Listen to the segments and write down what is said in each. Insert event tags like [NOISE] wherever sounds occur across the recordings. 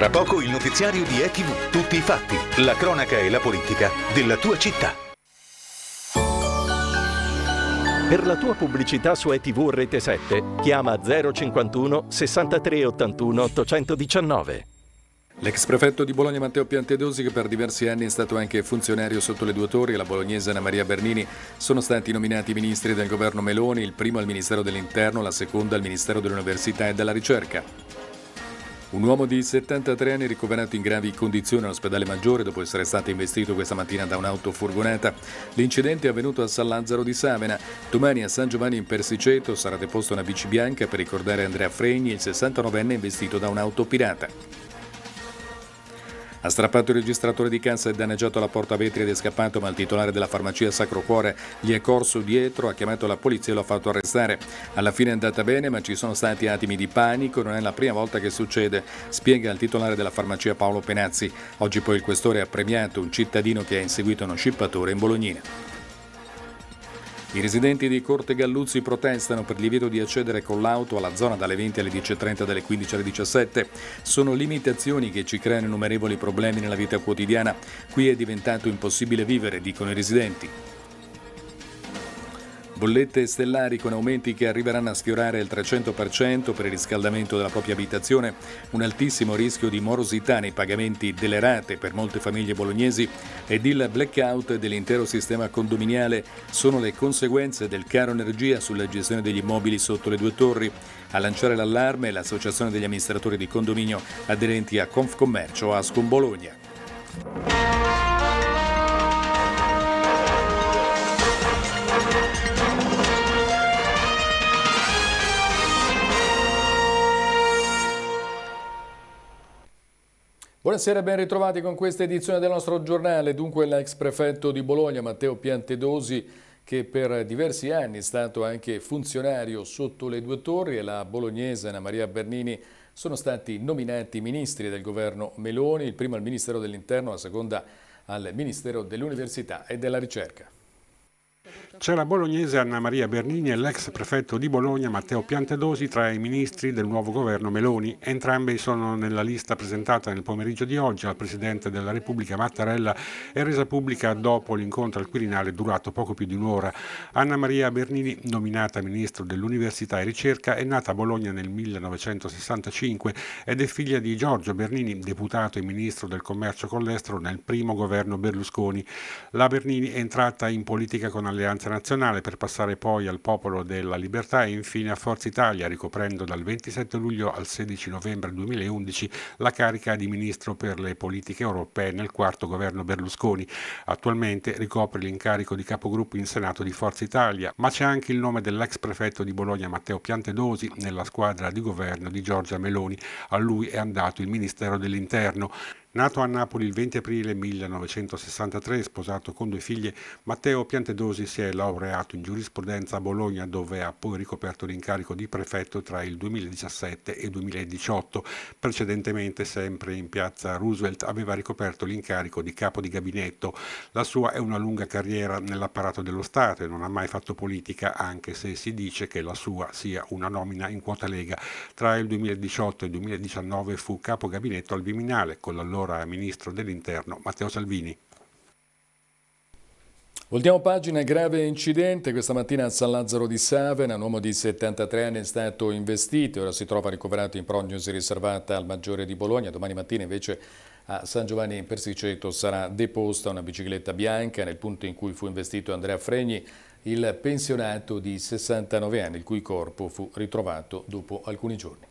Tra poco il notiziario di ETV. Tutti i fatti, la cronaca e la politica della tua città. Per la tua pubblicità su ETV Rete 7, chiama 051 63 81 819. L'ex prefetto di Bologna Matteo Piantedosi, che per diversi anni è stato anche funzionario sotto le due torri, e la bolognese Anna Maria Bernini, sono stati nominati ministri del governo Meloni, il primo al Ministero dell'Interno, la seconda al Ministero dell'Università e della Ricerca. Un uomo di 73 anni ricoverato in gravi condizioni all'ospedale Maggiore dopo essere stato investito questa mattina da un'auto furgonata. L'incidente è avvenuto a San Lazzaro di Savena. Domani a San Giovanni in Persiceto sarà deposta una bici bianca per ricordare Andrea Fregni, il 69enne investito da un'auto pirata. Ha strappato il registratore di cassa e danneggiato la porta vetri ed è scappato, ma il titolare della farmacia Sacro Cuore gli è corso dietro, ha chiamato la polizia e lo ha fatto arrestare. Alla fine è andata bene, ma ci sono stati attimi di panico, non è la prima volta che succede, spiega il titolare della farmacia Paolo Penazzi. Oggi poi il questore ha premiato un cittadino che ha inseguito uno scippatore in Bolognina. I residenti di Corte Galluzzi protestano per il divieto di accedere con l'auto alla zona dalle 20 alle 10.30 dalle 15 alle 17. Sono limitazioni che ci creano innumerevoli problemi nella vita quotidiana. Qui è diventato impossibile vivere, dicono i residenti. Bollette stellari con aumenti che arriveranno a sfiorare il 300% per il riscaldamento della propria abitazione, un altissimo rischio di morosità nei pagamenti delle rate per molte famiglie bolognesi ed il blackout dell'intero sistema condominiale sono le conseguenze del caro energia sulla gestione degli immobili sotto le due torri. A lanciare l'allarme l'Associazione degli amministratori di condominio aderenti a Confcommercio Ascom Bologna. Buonasera e ben ritrovati con questa edizione del nostro giornale. Dunque l'ex prefetto di Bologna Matteo Piantedosi che per diversi anni è stato anche funzionario sotto le due torri e la bolognese Anna Maria Bernini sono stati nominati ministri del governo Meloni, il primo al Ministero dell'Interno, la seconda al Ministero dell'Università e della Ricerca. C'è la bolognese Anna Maria Bernini e l'ex prefetto di Bologna Matteo Piantedosi tra i ministri del nuovo governo Meloni. Entrambi sono nella lista presentata nel pomeriggio di oggi al Presidente della Repubblica Mattarella e resa pubblica dopo l'incontro al Quirinale durato poco più di un'ora. Anna Maria Bernini, nominata ministro dell'Università e Ricerca, è nata a Bologna nel 1965 ed è figlia di Giorgio Bernini, deputato e ministro del commercio con l'estero nel primo governo Berlusconi. La Bernini è entrata in politica con alleanza Internazionale per passare poi al Popolo della Libertà e infine a Forza Italia, ricoprendo dal 27 luglio al 16 novembre 2011 la carica di Ministro per le Politiche Europee nel quarto governo Berlusconi. Attualmente ricopre l'incarico di capogruppo in Senato di Forza Italia, ma c'è anche il nome dell'ex prefetto di Bologna Matteo Piantedosi nella squadra di governo di Giorgia Meloni. A lui è andato il Ministero dell'Interno. Nato a Napoli il 20 aprile 1963, sposato con due figlie, Matteo Piantedosi si è laureato in giurisprudenza a Bologna, dove ha poi ricoperto l'incarico di prefetto tra il 2017 e il 2018. Precedentemente, sempre in piazza Roosevelt, aveva ricoperto l'incarico di capo di gabinetto. La sua è una lunga carriera nell'apparato dello Stato e non ha mai fatto politica, anche se si dice che la sua sia una nomina in quota Lega. Tra il 2018 e il 2019 fu capo gabinetto al Viminale, con l'allora all'allora ministro dell'Interno Matteo Salvini. Voltiamo pagina, grave incidente questa mattina a San Lazzaro di Savena, un uomo di 73 anni è stato investito e ora si trova ricoverato in prognosi riservata al Maggiore di Bologna, domani mattina invece a San Giovanni in Persiceto sarà deposta una bicicletta bianca nel punto in cui fu investito Andrea Fregni, il pensionato di 69 anni, il cui corpo fu ritrovato dopo alcuni giorni.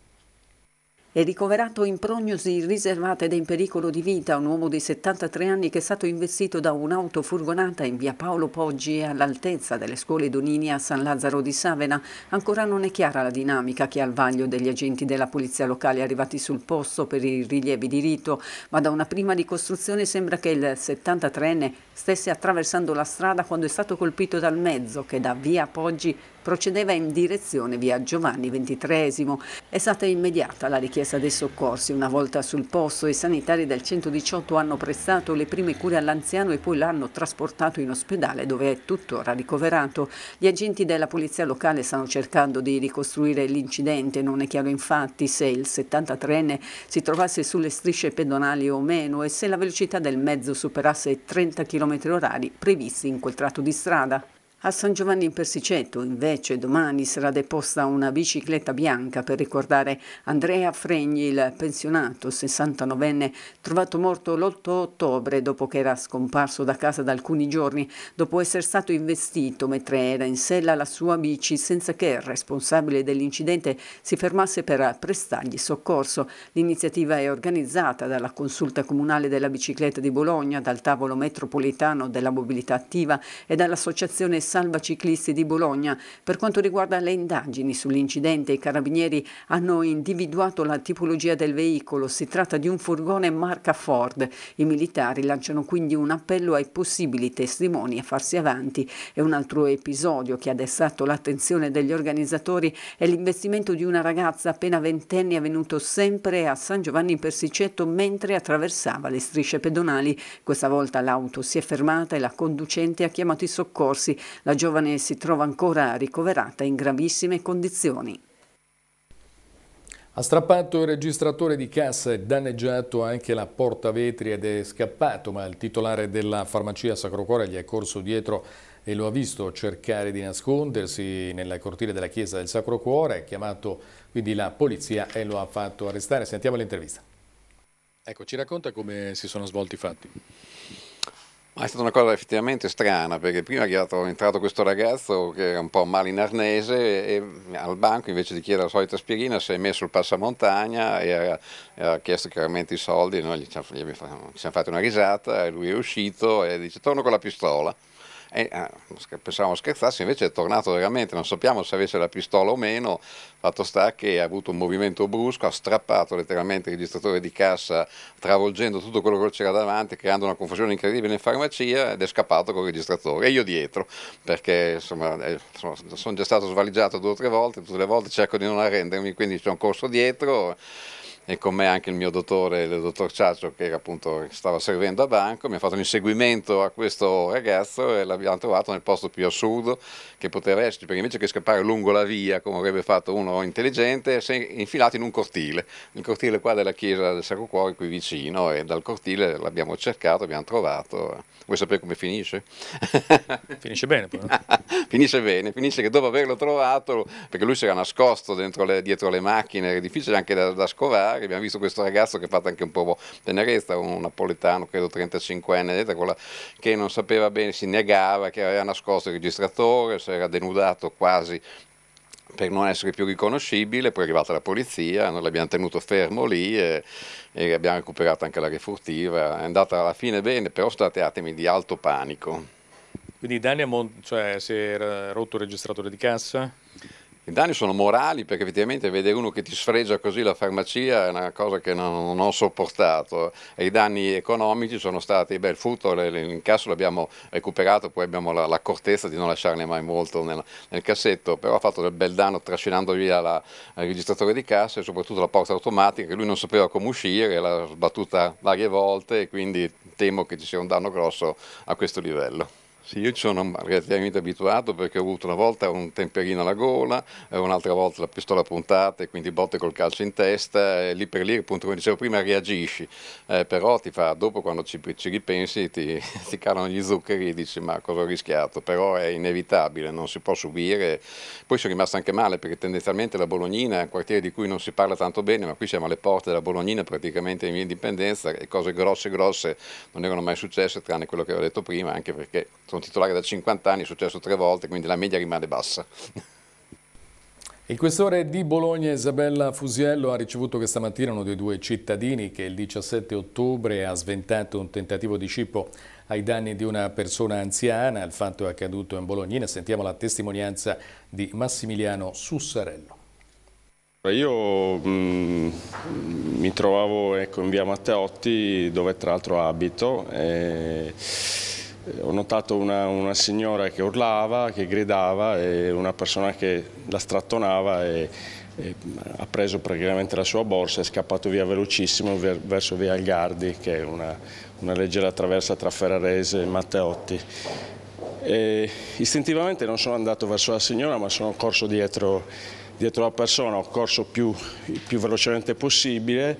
È ricoverato in prognosi riservata ed è in pericolo di vita un uomo di 73 anni che è stato investito da un'auto furgonata in via Paolo Poggi e all'altezza delle scuole Donini a San Lazzaro di Savena. Ancora non è chiara la dinamica che ha al vaglio degli agenti della polizia locale arrivati sul posto per i rilievi di rito, ma da una prima ricostruzione sembra che il 73enne stesse attraversando la strada quando è stato colpito dal mezzo che da via Poggi procedeva in direzione via Giovanni XXIII. È stata immediata la richiesta dei soccorsi. Una volta sul posto i sanitari del 118 hanno prestato le prime cure all'anziano e poi l'hanno trasportato in ospedale dove è tuttora ricoverato. Gli agenti della polizia locale stanno cercando di ricostruire l'incidente. Non è chiaro infatti se il 73enne si trovasse sulle strisce pedonali o meno e se la velocità del mezzo superasse i 30 km orari previsti in quel tratto di strada. A San Giovanni in Persiceto invece domani sarà deposta una bicicletta bianca per ricordare Andrea Fregni, il pensionato 69enne trovato morto l'8 ottobre dopo che era scomparso da casa da alcuni giorni, dopo essere stato investito mentre era in sella la sua bici senza che il responsabile dell'incidente si fermasse per prestargli soccorso. L'iniziativa è organizzata dalla Consulta Comunale della Bicicletta di Bologna, dal Tavolo Metropolitano della Mobilità Attiva e dall'Associazione Salva Ciclisti di Bologna. Per quanto riguarda le indagini sull'incidente, i carabinieri hanno individuato la tipologia del veicolo. Si tratta di un furgone marca Ford. I militari lanciano quindi un appello ai possibili testimoni a farsi avanti. E un altro episodio che ha destato l'attenzione degli organizzatori è l'investimento di una ragazza appena ventenne avvenuto sempre a San Giovanni in Persicetto mentre attraversava le strisce pedonali. Questa volta l'auto si è fermata e la conducente ha chiamato i soccorsi. La giovane si trova ancora ricoverata in gravissime condizioni. Ha strappato il registratore di cassa e danneggiato anche la porta vetri ed è scappato, ma il titolare della farmacia Sacro Cuore gli è corso dietro e lo ha visto cercare di nascondersi nella cortile della chiesa del Sacro Cuore, ha chiamato quindi la polizia e lo ha fatto arrestare. Sentiamo l'intervista. Ecco, ci racconta come si sono svolti i fatti. Ma è stata una cosa effettivamente strana perché prima è, entrato questo ragazzo che era un po' mal in arnese e, al banco invece di chiedere la solita aspirina si è messo il passamontagna e era, era chiesto chiaramente i soldi e noi gli, ci siamo fatti una risata e lui è uscito e dice torno con la pistola. E, ah, pensavamo scherzasse, invece è tornato veramente, non sappiamo se avesse la pistola o meno, fatto sta che ha avuto un movimento brusco, ha strappato letteralmente il registratore di cassa, travolgendo tutto quello che c'era davanti, creando una confusione incredibile in farmacia ed è scappato col registratore e io dietro, perché insomma, insomma eh, sono già stato svaligiato due o tre volte, tutte le volte cerco di non arrendermi, quindi ci ho corso dietro e con me anche il mio dottore, il dottor Ciaccio, che appunto stava servendo a banco, mi ha fatto un inseguimento a questo ragazzo e l'abbiamo trovato nel posto più assurdo che poteva esserci, perché invece che scappare lungo la via, come avrebbe fatto uno intelligente, si è infilato in un cortile, il cortile qua della chiesa del Sacro Cuore qui vicino e dal cortile l'abbiamo cercato, abbiamo trovato. Vuoi sapere come finisce? [LAUGHS] Finisce bene poi. [LAUGHS] finisce bene, finisce che dopo averlo trovato, perché lui si era nascosto le, dietro le macchine, era difficile anche da, da scovare, particolari. Abbiamo visto questo ragazzo che ha fatto anche un po' tenerezza, un napoletano, credo 35enne, che non sapeva bene, si negava, che aveva nascosto il registratore, si era denudato quasi per non essere più riconoscibile, poi è arrivata la polizia, noi l'abbiamo tenuto fermo lì e, e abbiamo recuperato anche la refurtiva, è andata alla fine bene, però state attimi di alto panico. Quindi Dania, cioè, si era rotto il registratore di cassa? I danni sono morali perché effettivamente vedere uno che ti sfregia così la farmacia è una cosa che non, non ho sopportato e i danni economici sono stati, beh il furto l'incasso l'abbiamo recuperato, poi abbiamo l'accortezza la di non lasciarne mai molto nel, nel, cassetto, però ha fatto del bel danno trascinando via la, il registratore di cassa e soprattutto la porta automatica che lui non sapeva come uscire, l'ha sbattuta varie volte e quindi temo che ci sia un danno grosso a questo livello. Sì, io sono relativamente abituato perché ho avuto una volta un temperino alla gola, eh, un'altra volta la pistola puntata e quindi botte col calcio in testa, e lì per lì, appunto, come dicevo prima, reagisci, eh, però ti fa, dopo quando ci, ci ripensi ti, [LAUGHS] ti, calano gli zuccheri e dici ma cosa ho rischiato, però è inevitabile, non si può subire. Poi sono rimasto anche male perché tendenzialmente la Bolognina è un quartiere di cui non si parla tanto bene, ma qui siamo alle porte della Bolognina praticamente in via indipendenza e cose grosse grosse non erano mai successe tranne quello che ho detto prima, anche perché sono un titolare da 50 anni, è successo tre volte, quindi la media rimane bassa. Il questore di Bologna Isabella Fusiello ha ricevuto questa mattina uno dei due cittadini che il 17 ottobre ha sventato un tentativo di scippo ai danni di una persona anziana. Il fatto è accaduto in Bolognina. Sentiamo la testimonianza di Massimiliano Sussarello. Io mh, mm, mi trovavo ecco, in via Matteotti dove tra l'altro abito e eh, ho notato una, una, signora che urlava, che gridava e una persona che la strattonava e, e ha preso praticamente la sua borsa e è scappato via velocissimo ver, verso via Algardi che è una, una leggera traversa tra Ferrarese e Matteotti. E istintivamente non sono andato verso la signora ma sono corso dietro, dietro la persona, ho corso più, più velocemente possibile,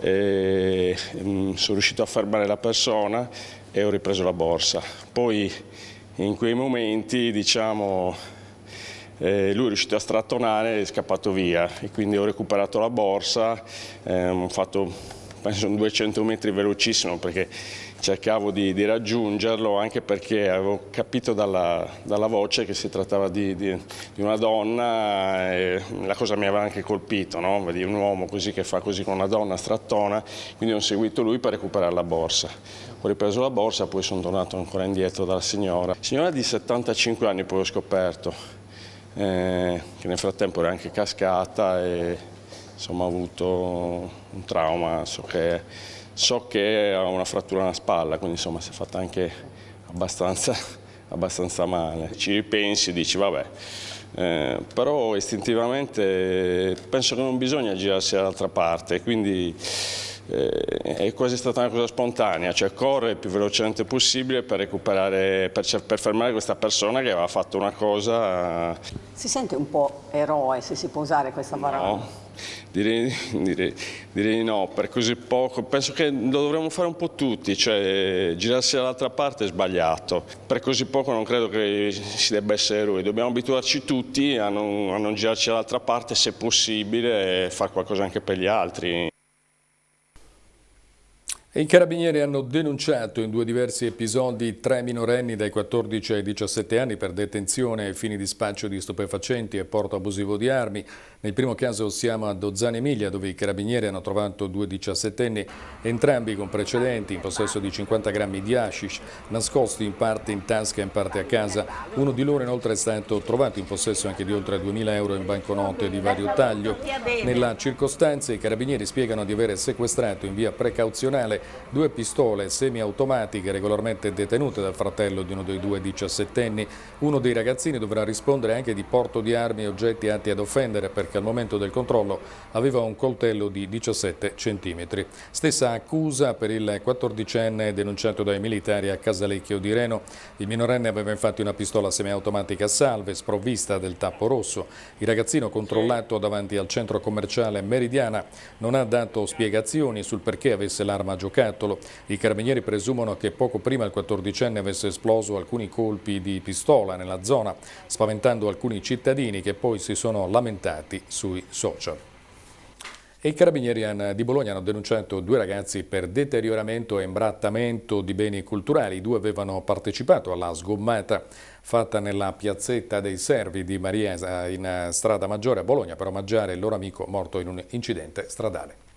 e, mh, mm, sono riuscito a fermare la persona e ho ripreso la borsa. Poi in quei momenti diciamo, eh, lui è riuscito a strattonare e è scappato via e quindi ho recuperato la borsa, ehm, ho fatto penso 200 metri velocissimo perché cercavo di, di, raggiungerlo anche perché avevo capito dalla, dalla voce che si trattava di, di, di, una donna e la cosa mi aveva anche colpito, no? Vedi un uomo così che fa così con una donna strattona, quindi ho seguito lui per recuperare la borsa. Ho ripreso la borsa, poi sono tornato ancora indietro dalla signora. Signora di 75 anni poi ho scoperto, eh, che nel frattempo era anche cascata e insomma ha avuto un trauma, so che So che ha una frattura alla spalla, quindi insomma si è fatta anche abbastanza, [LAUGHS] abbastanza male. Ci ripensi e dici vabbè, eh, però istintivamente penso che non bisogna girarsi dall'altra parte, quindi eh, è quasi stata una cosa spontanea, cioè correre il più velocemente possibile per, per, per fermare questa persona che aveva fatto una cosa... Si sente un po' eroe se si può usare questa parola? No Direi, [LAUGHS] direi, direi no, per così poco. Penso che lo dovremmo fare un po' tutti, cioè girarsi dall'altra parte è sbagliato. Per così poco non credo che si debba essere eroi. Dobbiamo abituarci tutti a non, a non girarci dall'altra parte se possibile e fare qualcosa anche per gli altri. I carabinieri hanno denunciato in due diversi episodi tre minorenni dai 14 ai 17 anni per detenzione e fini di spaccio di stupefacenti e porto abusivo di armi. Nel primo caso siamo a Dozzane Emilia dove i carabinieri hanno trovato due 17enni, entrambi con precedenti in possesso di 50 grammi di hashish, nascosti in parte in tasca e in parte a casa. Uno di loro inoltre è stato trovato in possesso anche di oltre 2.000 euro in banconote di vario taglio. Nella circostanza i carabinieri spiegano di aver sequestrato in via precauzionale due pistole semiautomatiche regolarmente detenute dal fratello di uno dei due diciassettenni. Uno dei ragazzini dovrà rispondere anche di porto di armi e oggetti atti ad offendere perché al momento del controllo aveva un coltello di 17 centimetri. Stessa accusa per il 14enne denunciato dai militari a Casalecchio di Reno. Il minorenne aveva infatti una pistola semiautomatica a salve sprovvista del tappo rosso. Il ragazzino controllato davanti al centro commerciale Meridiana non ha dato spiegazioni sul perché avesse l'arma giocata giocattolo. I carabinieri presumono che poco prima il 14enne avesse esploso alcuni colpi di pistola nella zona, spaventando alcuni cittadini che poi si sono lamentati sui social. E I carabinieri di Bologna hanno denunciato due ragazzi per deterioramento e imbrattamento di beni culturali. I due avevano partecipato alla sgommata fatta nella piazzetta dei Servi di Maria in eh, strada Maggiore a Bologna per omaggiare il loro amico morto in un incidente stradale.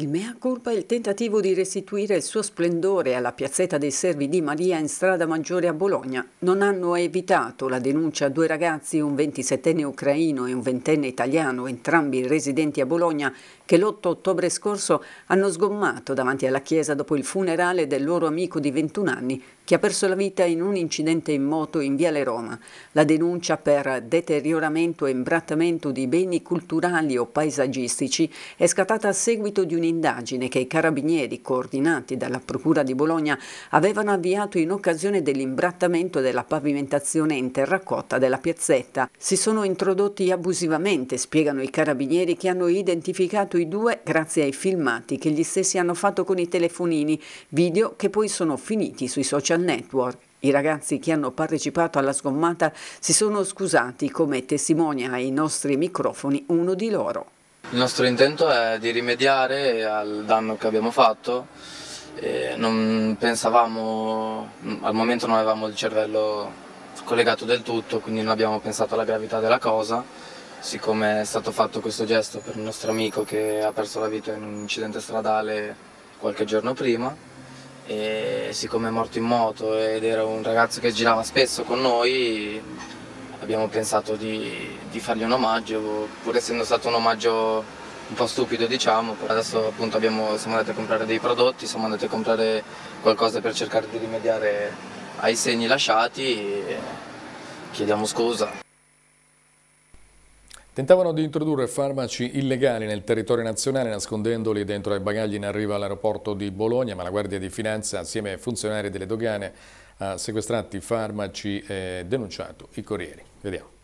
Il mea colpa è il tentativo di restituire il suo splendore alla piazzetta dei servi di Maria in strada Maggiore a Bologna. Non hanno evitato la denuncia a due ragazzi, un 27enne ucraino e un 20enne italiano, entrambi residenti a Bologna, che l'8 ottobre scorso hanno sgommato davanti alla chiesa dopo il funerale del loro amico di 21 anni che ha perso la vita in un incidente in moto in Viale Roma. La denuncia per deterioramento e imbrattamento di beni culturali o paesaggistici è scattata a seguito di un un'indagine che i carabinieri, coordinati dalla Procura di Bologna, avevano avviato in occasione dell'imbrattamento della pavimentazione in terracotta della piazzetta. Si sono introdotti abusivamente, spiegano i carabinieri, che hanno identificato i due grazie ai filmati che gli stessi hanno fatto con i telefonini, video che poi sono finiti sui social network. I ragazzi che hanno partecipato alla sgommata si sono scusati come testimonia ai nostri microfoni uno di loro. Il nostro intento è di rimediare al danno che abbiamo fatto. non pensavamo, al momento non avevamo il cervello collegato del tutto, quindi non abbiamo pensato alla gravità della cosa. Siccome è stato fatto questo gesto per un nostro amico che ha perso la vita in un incidente stradale qualche giorno prima, e siccome è morto in moto ed era un ragazzo che girava spesso con noi, abbiamo pensato di, di, fargli un omaggio, pur essendo stato un omaggio un po' stupido diciamo, adesso appunto abbiamo, siamo andati a comprare dei prodotti, siamo andati a comprare qualcosa per cercare di rimediare ai segni lasciati e chiediamo scusa. Tentavano di introdurre farmaci illegali nel territorio nazionale nascondendoli dentro ai bagagli in arrivo all'aeroporto di Bologna, ma la Guardia di Finanza assieme ai funzionari delle dogane sequestrati farmaci e denunciato i Corrieri. Vediamo.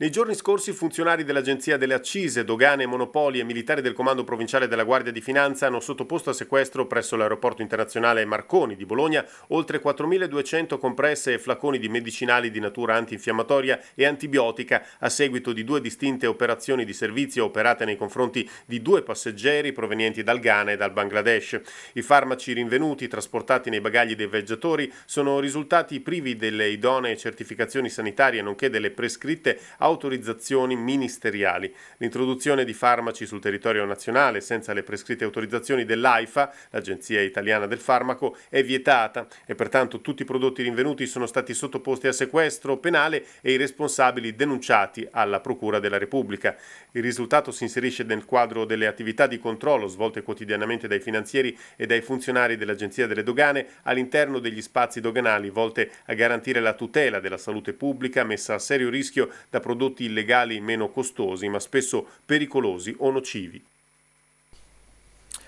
Nei giorni scorsi funzionari dell'Agenzia delle Accise, Dogane, Monopoli e militari del Comando Provinciale della Guardia di Finanza hanno sottoposto a sequestro presso l'aeroporto internazionale Marconi di Bologna oltre 4.200 compresse e flaconi di medicinali di natura antinfiammatoria e antibiotica a seguito di due distinte operazioni di servizio operate nei confronti di due passeggeri provenienti dal Ghana e dal Bangladesh. I farmaci rinvenuti trasportati nei bagagli dei viaggiatori sono risultati privi delle idonee certificazioni sanitarie nonché delle prescritte autorizzazioni autorizzazioni ministeriali. L'introduzione di farmaci sul territorio nazionale senza le prescritte autorizzazioni dell'AIFA, l'Agenzia Italiana del Farmaco, è vietata e pertanto tutti i prodotti rinvenuti sono stati sottoposti a sequestro penale e i responsabili denunciati alla Procura della Repubblica. Il risultato si inserisce nel quadro delle attività di controllo svolte quotidianamente dai finanzieri e dai funzionari dell'Agenzia delle Dogane all'interno degli spazi doganali volte a garantire la tutela della salute pubblica messa a serio rischio da prodotti prodotti illegali meno costosi ma spesso pericolosi o nocivi.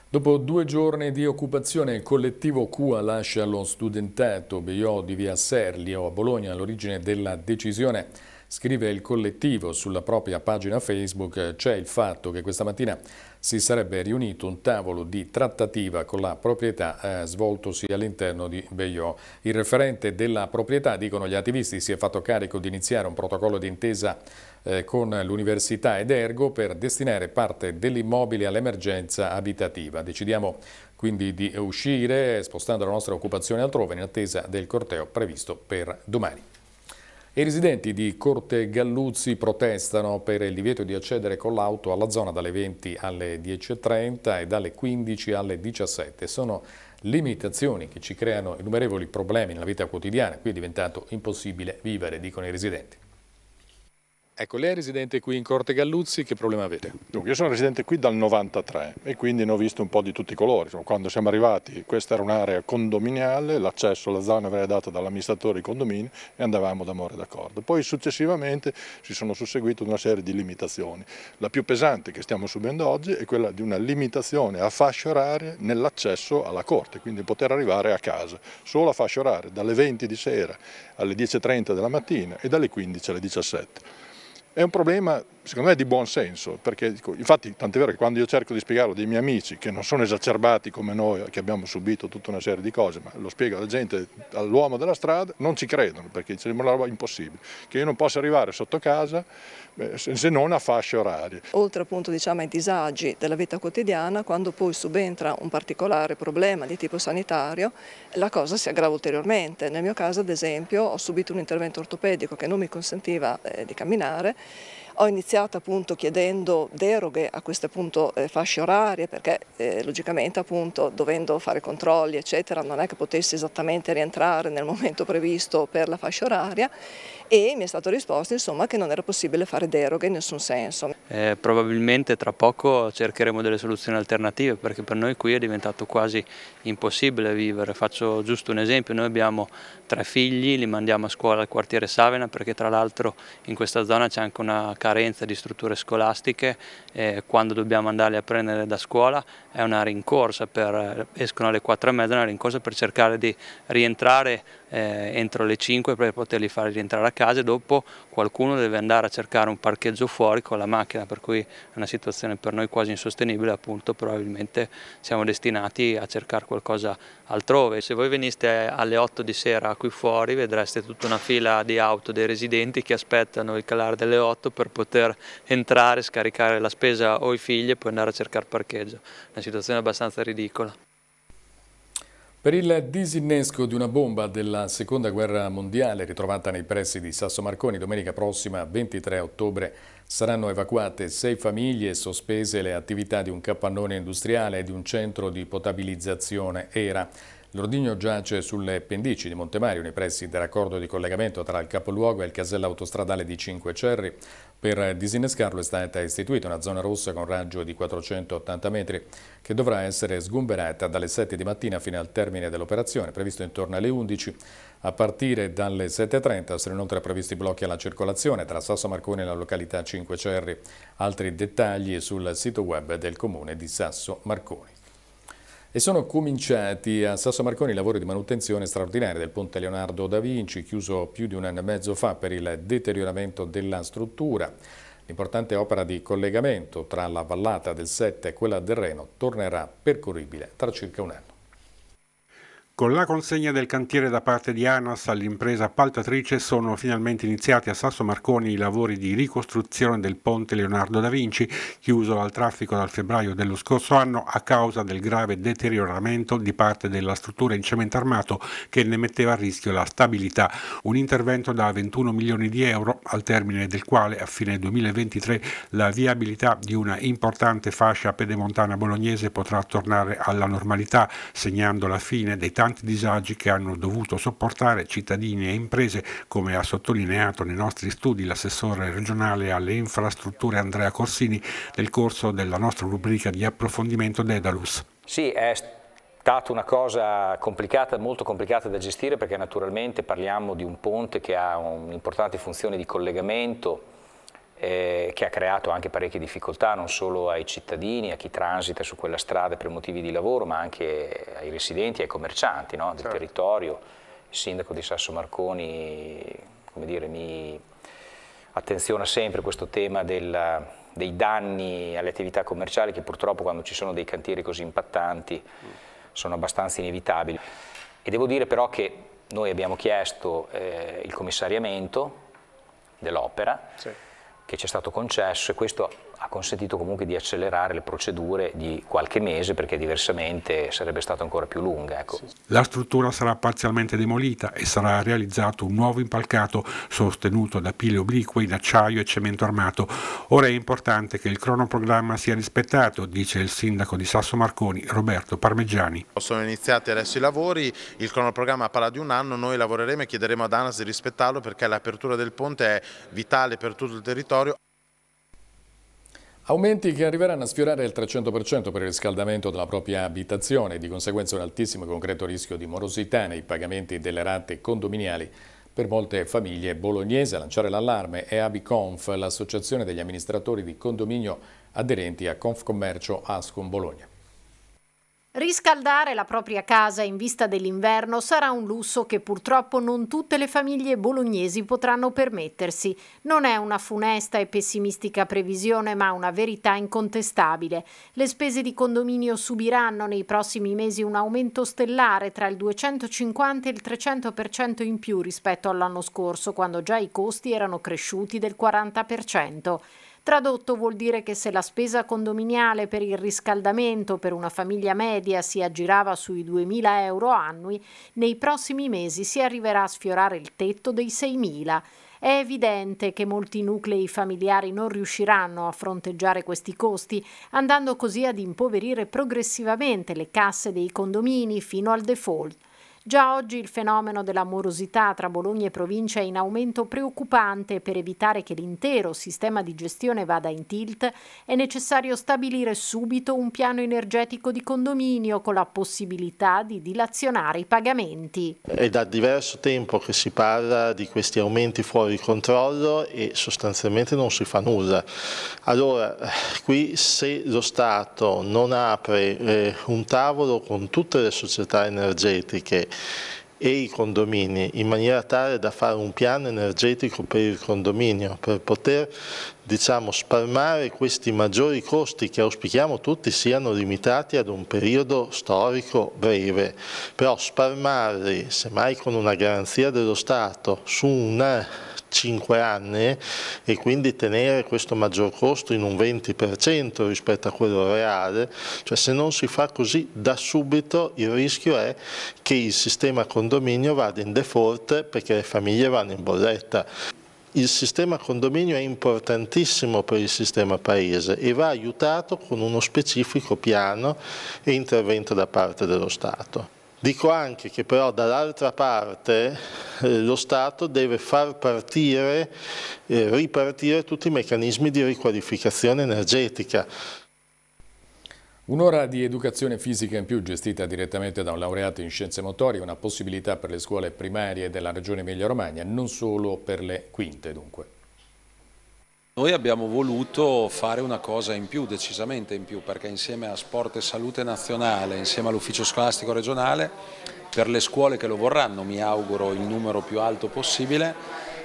Dopo due giorni di occupazione, il collettivo CUA lascia lo studentato BIO di via Serlio a Bologna l'origine della decisione. Scrive il collettivo sulla propria pagina Facebook c'è il fatto che questa mattina si sarebbe riunito un tavolo di trattativa con la proprietà eh, svoltosi all'interno di Veillot. Il referente della proprietà, dicono gli attivisti, si è fatto carico di iniziare un protocollo d'intesa eh, con l'Università ed Ergo per destinare parte dell'immobile all'emergenza abitativa. Decidiamo quindi di uscire spostando la nostra occupazione altrove in attesa del corteo previsto per domani. I residenti di Corte Galluzzi protestano per il divieto di accedere con l'auto alla zona dalle 20 alle 10.30 e dalle 15 alle 17. Sono limitazioni che ci creano innumerevoli problemi nella vita quotidiana, qui è diventato impossibile vivere, dicono i residenti. Ecco, lei è residente qui in Corte Galluzzi, che problema avete? Dunque, io sono residente qui dal 93 e quindi ne ho visto un po' di tutti i colori. Quando siamo arrivati questa era un'area condominiale, l'accesso alla zona veniva dato dall'amministratore di condomini e andavamo d'amore d'accordo. Poi successivamente si sono susseguite una serie di limitazioni. La più pesante che stiamo subendo oggi è quella di una limitazione a fascia orarie nell'accesso alla Corte, quindi poter arrivare a casa solo a fascia orarie dalle 20 di sera alle 10.30 della mattina e dalle 15 alle 17. È un problema, secondo me, di buon senso, perché dico, infatti tant'è vero che quando io cerco di spiegarlo dei miei amici, che non sono esacerbati come noi, che abbiamo subito tutta una serie di cose, ma lo spiego alla gente, all'uomo della strada, non ci credono, perché dicono una roba impossibile, che io non possa arrivare sotto casa eh, se non a fasce orarie. Oltre appunto diciamo, ai disagi della vita quotidiana, quando poi subentra un particolare problema di tipo sanitario, la cosa si aggrava ulteriormente. Nel mio caso ad esempio ho subito un intervento ortopedico che non mi consentiva eh, di camminare, ho iniziato appunto chiedendo deroghe a queste appunto eh, fasce orarie perché eh, logicamente appunto dovendo fare controlli eccetera non è che potessi esattamente rientrare nel momento previsto per la fascia oraria e mi è stato risposto insomma che non era possibile fare deroghe in nessun senso. Eh, probabilmente tra poco cercheremo delle soluzioni alternative perché per noi qui è diventato quasi impossibile vivere. Faccio giusto un esempio, noi abbiamo tre figli, li mandiamo a scuola al quartiere Savena perché tra l'altro in questa zona c'è anche una casa carenza di strutture scolastiche eh, quando dobbiamo andarli a prendere da scuola è una rincorsa, per, eh, escono alle 4 e mezza, una rincorsa per cercare di rientrare eh, entro le 5 per poterli far rientrare a casa e dopo qualcuno deve andare a cercare un parcheggio fuori con la macchina, per cui è una situazione per noi quasi insostenibile, appunto probabilmente siamo destinati a cercare qualcosa altrove. Se voi veniste alle 8 di sera qui fuori vedreste tutta una fila di auto dei residenti che aspettano il calare delle 8 per poter entrare, scaricare la spesa o i figli e poi andare a cercare parcheggio. Una situazione abbastanza ridicola. Per il disinnesco di una bomba della Seconda Guerra Mondiale ritrovata nei pressi di Sasso Marconi domenica prossima 23 ottobre saranno evacuate sei famiglie e sospese le attività di un capannone industriale e di un centro di potabilizzazione ERA. L'ordigno giace sulle pendici di Montemario, nei pressi dell'accordo di collegamento tra il capoluogo e il casello autostradale di Cinque Cerri. Per disinnescarlo è stata istituita una zona rossa con raggio di 480 metri che dovrà essere sgomberata dalle 7 di mattina fino al termine dell'operazione, previsto intorno alle 11. A partire dalle 7.30 sono inoltre previsti blocchi alla circolazione tra Sasso Marconi e la località Cinque Cerri. Altri dettagli sul sito web del comune di Sasso Marconi. E sono cominciati a Sasso Marconi i lavori di manutenzione straordinaria del ponte Leonardo da Vinci, chiuso più di un anno e mezzo fa per il deterioramento della struttura. L'importante opera di collegamento tra la vallata del Sette e quella del Reno tornerà percorribile tra circa un anno. Con la consegna del cantiere da parte di ANAS all'impresa appaltatrice sono finalmente iniziati a Sasso Marconi i lavori di ricostruzione del ponte Leonardo da Vinci, chiuso al traffico dal febbraio dello scorso anno a causa del grave deterioramento di parte della struttura in cemento armato che ne metteva a rischio la stabilità. Un intervento da 21 milioni di euro, al termine del quale a fine 2023 la viabilità di una importante fascia pedemontana bolognese potrà tornare alla normalità, segnando la fine dei tanti tanti disagi che hanno dovuto sopportare cittadini e imprese, come ha sottolineato nei nostri studi l'assessore regionale alle infrastrutture Andrea Corsini nel corso della nostra rubrica di approfondimento Dedalus. Sì, è stata una cosa complicata, molto complicata da gestire perché naturalmente parliamo di un ponte che ha un'importante funzione di collegamento eh, che ha creato anche parecchie difficoltà non solo ai cittadini, a chi transita su quella strada per motivi di lavoro, ma anche ai residenti, ai commercianti no, del certo. territorio. Il sindaco di Sasso Marconi dire, mi attenziona sempre questo tema del, dei danni alle attività commerciali che purtroppo quando ci sono dei cantieri così impattanti mm. sono abbastanza inevitabili. E devo dire però che noi abbiamo chiesto eh, il commissariamento dell'opera. Sì che ci è stato concesso e questo ha consentito comunque di accelerare le procedure di qualche mese perché diversamente sarebbe stata ancora più lunga. Ecco. La struttura sarà parzialmente demolita e sarà realizzato un nuovo impalcato sostenuto da pile oblique in acciaio e cemento armato. Ora è importante che il cronoprogramma sia rispettato, dice il sindaco di Sasso Marconi, Roberto Parmeggiani. Sono iniziati adesso i lavori, il cronoprogramma parla di un anno, noi lavoreremo e chiederemo ad ANAS di rispettarlo perché l'apertura del ponte è vitale per tutto il territorio. Aumenti che arriveranno a sfiorare il 300% per il riscaldamento della propria abitazione e di conseguenza un altissimo e concreto rischio di morosità nei pagamenti delle rate condominiali per molte famiglie bolognese a lanciare l'allarme è Abiconf, l'associazione degli amministratori di condominio aderenti a Confcommercio Ascom Bologna. Riscaldare la propria casa in vista dell'inverno sarà un lusso che purtroppo non tutte le famiglie bolognesi potranno permettersi. Non è una funesta e pessimistica previsione, ma una verità incontestabile. Le spese di condominio subiranno nei prossimi mesi un aumento stellare tra il 250 e il 300% in più rispetto all'anno scorso, quando già i costi erano cresciuti del 40%. Tradotto vuol dire che se la spesa condominiale per il riscaldamento per una famiglia media si aggirava sui 2.000 euro annui, nei prossimi mesi si arriverà a sfiorare il tetto dei 6.000. È evidente che molti nuclei familiari non riusciranno a fronteggiare questi costi, andando così ad impoverire progressivamente le casse dei condomini fino al default. Già oggi il fenomeno della morosità tra Bologna e provincia è in aumento preoccupante per evitare che l'intero sistema di gestione vada in tilt è necessario stabilire subito un piano energetico di condominio con la possibilità di dilazionare i pagamenti. È da diverso tempo che si parla di questi aumenti fuori controllo e sostanzialmente non si fa nulla. Allora, qui se lo Stato non apre eh, un tavolo con tutte le società energetiche e i condomini in maniera tale da fare un piano energetico per il condominio per poter diciamo, spalmare questi maggiori costi che auspichiamo tutti siano limitati ad un periodo storico breve, però spalmarli semmai con una garanzia dello Stato su un 5 anni e quindi tenere questo maggior costo in un 20% rispetto a quello reale, cioè se non si fa così da subito il rischio è che il sistema condominio vada in default perché le famiglie vanno in bolletta. Il sistema condominio è importantissimo per il sistema paese e va aiutato con uno specifico piano e intervento da parte dello Stato. Dico anche che però dall'altra parte eh, lo Stato deve far partire, eh, ripartire tutti i meccanismi di riqualificazione energetica. Un'ora di educazione fisica in più gestita direttamente da un laureato in scienze motorie, una possibilità per le scuole primarie della regione Emilia Romagna, non solo per le quinte dunque. Noi abbiamo voluto fare una cosa in più, decisamente in più, perché insieme a Sport e Salute Nazionale, insieme all'Ufficio Scolastico Regionale, per le scuole che lo vorranno, mi auguro il numero più alto possibile,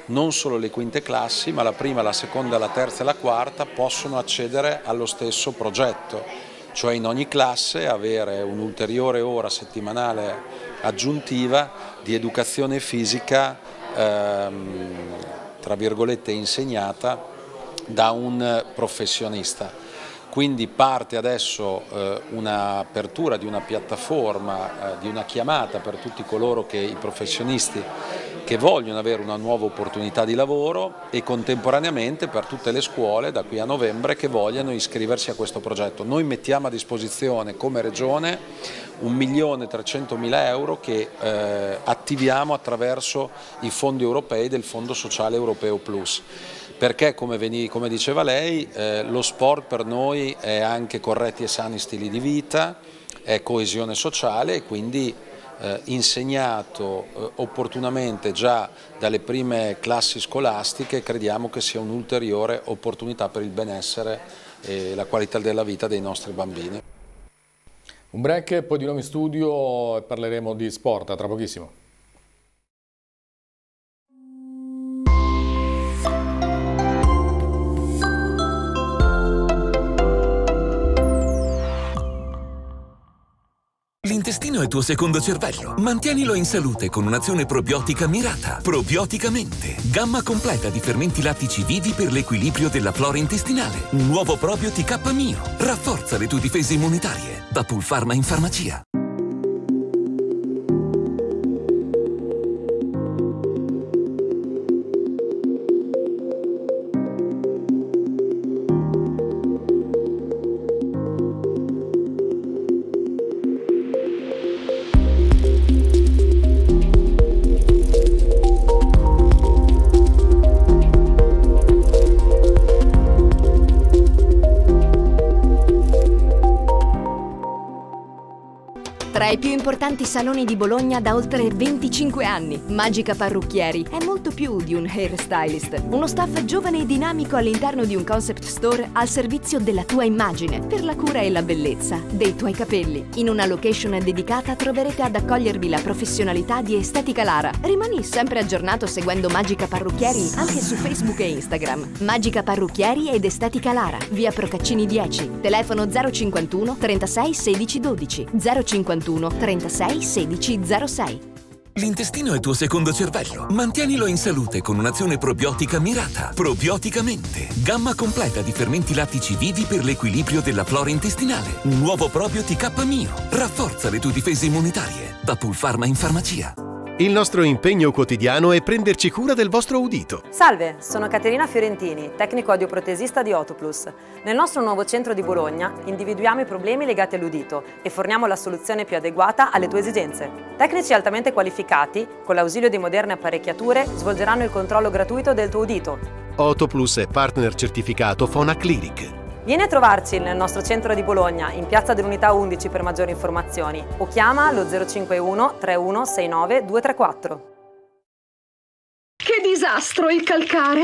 non solo le quinte classi, ma la prima, la seconda, la terza e la quarta possono accedere allo stesso progetto, cioè in ogni classe avere un'ulteriore ora settimanale aggiuntiva di educazione fisica, ehm, tra virgolette, insegnata da un professionista. Quindi parte adesso eh, un'apertura di una piattaforma, eh, di una chiamata per tutti coloro che i professionisti che vogliono avere una nuova opportunità di lavoro e contemporaneamente per tutte le scuole da qui a novembre che vogliono iscriversi a questo progetto. Noi mettiamo a disposizione come regione 1.300.000 euro che eh, attiviamo attraverso i fondi europei del Fondo Sociale Europeo Plus perché come, veniva, come diceva lei eh, lo sport per noi è anche corretti e sani stili di vita, è coesione sociale e quindi eh, insegnato eh, opportunamente già dalle prime classi scolastiche crediamo che sia un'ulteriore opportunità per il benessere e la qualità della vita dei nostri bambini. Un break, poi di nuovo in studio e parleremo di sport, tra pochissimo. l'intestino è tuo secondo cervello. Mantienilo in salute con un'azione probiotica mirata. Probioticamente. Gamma completa di fermenti lattici vivi per l'equilibrio della flora intestinale. Un nuovo probio TK Mio. Rafforza le tue difese immunitarie. Da Pulpharma in farmacia. importanti saloni di Bologna da oltre 25 anni. Magica Parrucchieri è molto più di un hairstylist, uno staff giovane e dinamico all'interno di un concept store al servizio della tua immagine, per la cura e la bellezza dei tuoi capelli. In una location dedicata troverete ad accogliervi la professionalità di Estetica Lara. Rimani sempre aggiornato seguendo Magica Parrucchieri anche su Facebook e Instagram. Magica Parrucchieri ed Estetica Lara, via Procaccini 10, telefono 051 36 16 12 051 36 16 06. L'intestino è il tuo secondo cervello. Mantienilo in salute con un'azione probiotica mirata. Probioticamente. Gamma completa di fermenti lattici vivi per l'equilibrio della flora intestinale. Un nuovo probio TK Mio. Rafforza le tue difese immunitarie. Da Pulpharma in farmacia. Il nostro impegno quotidiano è prenderci cura del vostro udito. Salve, sono Caterina Fiorentini, tecnico audioprotesista di Otoplus. Nel nostro nuovo centro di Bologna individuiamo i problemi legati all'udito e forniamo la soluzione più adeguata alle tue esigenze. Tecnici altamente qualificati, con l'ausilio di moderne apparecchiature, svolgeranno il controllo gratuito del tuo udito. Otoplus è partner certificato Fona Clinic. Vieni a trovarci nel nostro centro di Bologna, in piazza dell'Unità 11 per maggiori informazioni o chiama lo 051 3169 234. Che disastro il calcare!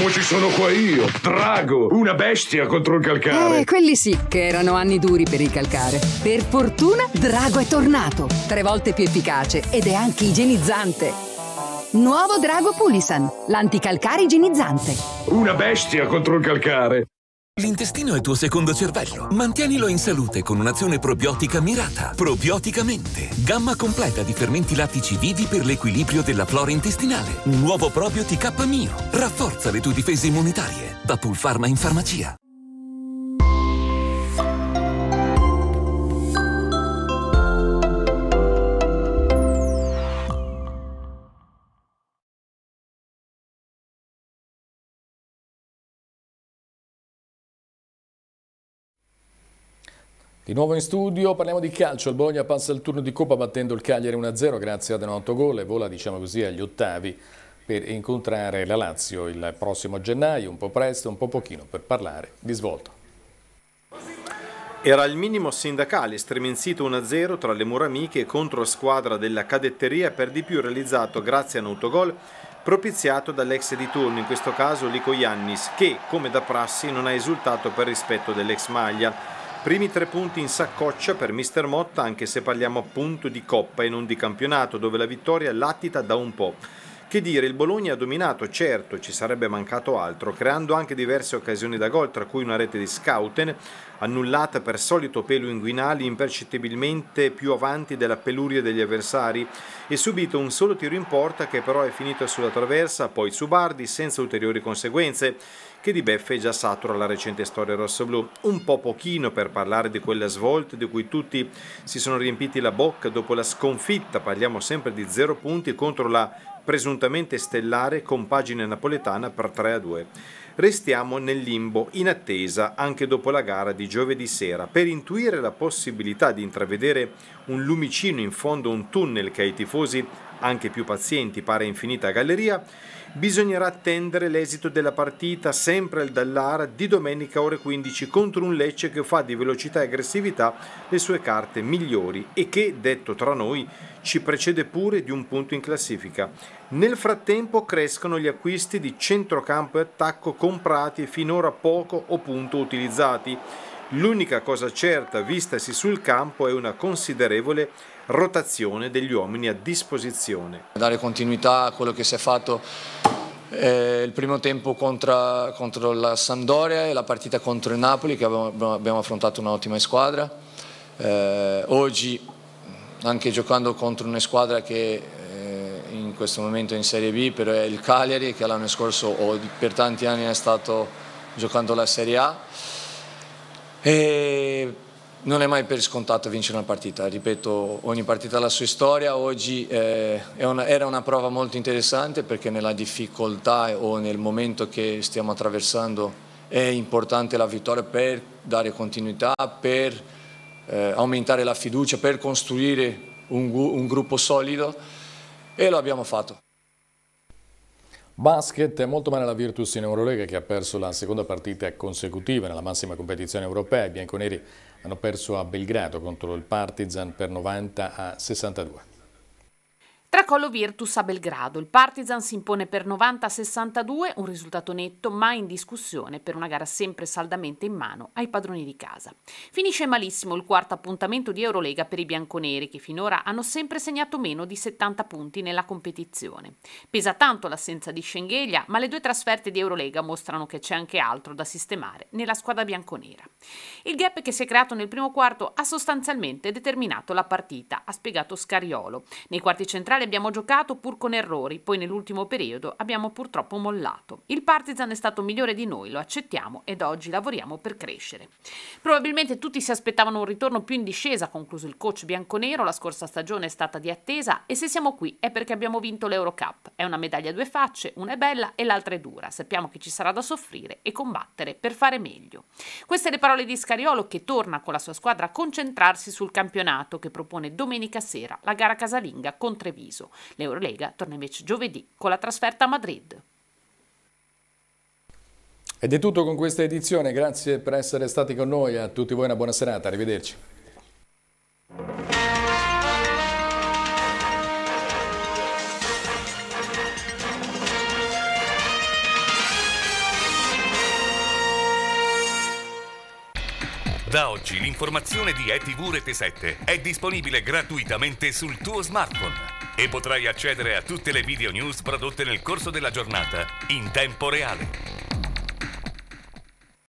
Mo ci sono qua io, Drago, una bestia contro il calcare. Eh, quelli sì che erano anni duri per il calcare. Per fortuna Drago è tornato, tre volte più efficace ed è anche igienizzante. Nuovo Drago Pulisan, l'anticalcare igienizzante. Una bestia contro il calcare. L'intestino è il tuo secondo cervello. Mantienilo in salute con un'azione probiotica mirata. Probioticamente. Gamma completa di fermenti lattici vivi per l'equilibrio della flora intestinale. Un nuovo probio TK Mio. Rafforza le tue difese immunitarie. Da Pulpharma in farmacia. Di nuovo in studio parliamo di calcio, il Bologna passa il turno di Coppa battendo il Cagliari 1-0 grazie ad un autogol e vola diciamo così agli ottavi per incontrare la Lazio il prossimo gennaio, un po' presto, un po' pochino per parlare di svolta. Era il minimo sindacale stremenzito 1-0 tra le mura amiche contro la squadra della cadetteria per di più realizzato grazie a un autogol propiziato dall'ex di turno, in questo caso Lico Iannis, che come da prassi non ha esultato per rispetto dell'ex maglia. Primi tre punti in saccoccia per Mr. Motta, anche se parliamo appunto di coppa e non di campionato, dove la vittoria latita da un po'. Che dire, il Bologna ha dominato, certo, ci sarebbe mancato altro, creando anche diverse occasioni da gol, tra cui una rete di Scouten, annullata per solito pelo inguinali impercettibilmente più avanti della peluria degli avversari e subito un solo tiro in porta che però è finito sulla traversa, poi su Bardi senza ulteriori conseguenze che di beffe già satura la recente storia rossoblù. Un po' pochino per parlare di quella svolta di cui tutti si sono riempiti la bocca dopo la sconfitta, parliamo sempre di zero punti contro la presuntamente stellare compagine napoletana per 3 a 2. Restiamo nel limbo in attesa anche dopo la gara di giovedì sera per intuire la possibilità di intravedere un lumicino in fondo a un tunnel che ai tifosi anche più pazienti, pare infinita galleria, bisognerà attendere l'esito della partita sempre al Dallara di domenica ore 15 contro un Lecce che fa di velocità e aggressività le sue carte migliori e che, detto tra noi, ci precede pure di un punto in classifica. Nel frattempo crescono gli acquisti di centrocampo e attacco comprati e finora poco o punto utilizzati. L'unica cosa certa vistasi sul campo è una considerevole rotazione degli uomini a disposizione. Dare continuità a quello che si è fatto eh, il primo tempo contro, contro, la Sandoria e la partita contro il Napoli che abbiamo, abbiamo affrontato un'ottima squadra. Eh, oggi anche giocando contro una squadra che eh, in questo momento è in Serie B, però è il Cagliari che l'anno scorso o per tanti anni è stato giocando la Serie A. E non è mai per scontato vincere una partita, ripeto, ogni partita ha la sua storia, oggi eh, una, era una prova molto interessante perché nella difficoltà o nel momento che stiamo attraversando è importante la vittoria per dare continuità, per eh, aumentare la fiducia, per costruire un, un gruppo solido e lo abbiamo fatto. Basket, molto male la Virtus in Eurolega che ha perso la seconda partita consecutiva nella massima competizione europea. I bianconeri hanno perso a Belgrado contro il Partizan per 90 a 62. Tracollo Virtus a Belgrado. Il Partizan si impone per 90-62, un risultato netto mai in discussione per una gara sempre saldamente in mano ai padroni di casa. Finisce malissimo il quarto appuntamento di Eurolega per i bianconeri che finora hanno sempre segnato meno di 70 punti nella competizione. Pesa tanto l'assenza di Schengelia, ma le due trasferte di Eurolega mostrano che c'è anche altro da sistemare nella squadra bianconera. Il gap che si è creato nel primo quarto ha sostanzialmente determinato la partita, ha spiegato Scariolo. Nei quarti centrali finale abbiamo giocato pur con errori, poi nell'ultimo periodo abbiamo purtroppo mollato. Il Partizan è stato migliore di noi, lo accettiamo ed oggi lavoriamo per crescere. Probabilmente tutti si aspettavano un ritorno più in discesa, ha concluso il coach bianconero, la scorsa stagione è stata di attesa e se siamo qui è perché abbiamo vinto l'Eurocup. È una medaglia a due facce, una è bella e l'altra è dura. Sappiamo che ci sarà da soffrire e combattere per fare meglio. Queste le parole di Scariolo che torna con la sua squadra a concentrarsi sul campionato che propone domenica sera la gara casalinga con Treviso. Treviso. L'Eurolega torna invece giovedì con la trasferta a Madrid. Ed è tutto con questa edizione, grazie per essere stati con noi, a tutti voi una buona serata, arrivederci. Da oggi l'informazione di ETV Rete 7 è disponibile gratuitamente sul tuo smartphone e potrai accedere a tutte le video news prodotte nel corso della giornata in tempo reale.